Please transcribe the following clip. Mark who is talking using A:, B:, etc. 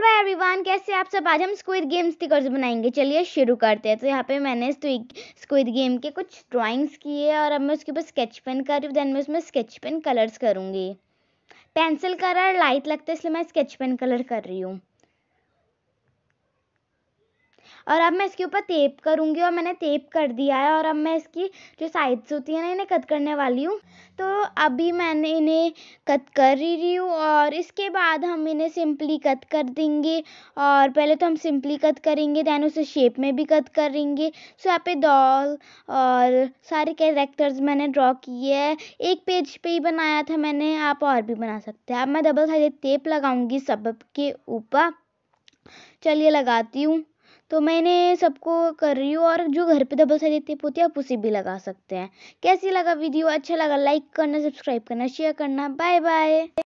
A: bye everyone कैसे आप सब आज हम स्क्विड गेम स्टिकर्स बनाएंगे चलिए शुरू करते हैं तो यहाँ पे मैंने स्क्विड गेम के कुछ ड्राइंग्स किए और अब मैं उसके ऊपर स्केच पेन कर रही हूँ देन मैं उसमें स्केच पेन कलर्स करूँगी पेंसिल कलर लाइट लगता है इसलिए मैं स्केच पेन कलर कर रही हूँ और अब मैं इसके ऊपर तेप करूँगी और मैंने तेप कर दिया है और अब मैं इसकी जो साइड्स होती हैं ना इन्हें कट करने वाली हूँ तो अभी मैंने इन्हें कट कर ही रही हूँ और इसके बाद हम इन्हें सिंपली कट कर देंगे और पहले तो हम सिंपली कट करेंगे दैन उसे शेप में भी कट करेंगे सो यहाँ पे डॉल और सारे कैरेक्टर्स मैंने ड्रॉ किए हैं एक पेज पे ही बनाया था मैंने आप और भी बना सकते हैं अब मैं डबल साइड टेप लगाऊंगी सब के ऊपर चलिए लगाती हूँ तो मैंने सबको कर रही हूँ और जो घर पे डबल साइड देती है है आप उसे भी लगा सकते हैं कैसी लगा वीडियो अच्छा लगा लाइक करना सब्सक्राइब करना शेयर करना बाय बाय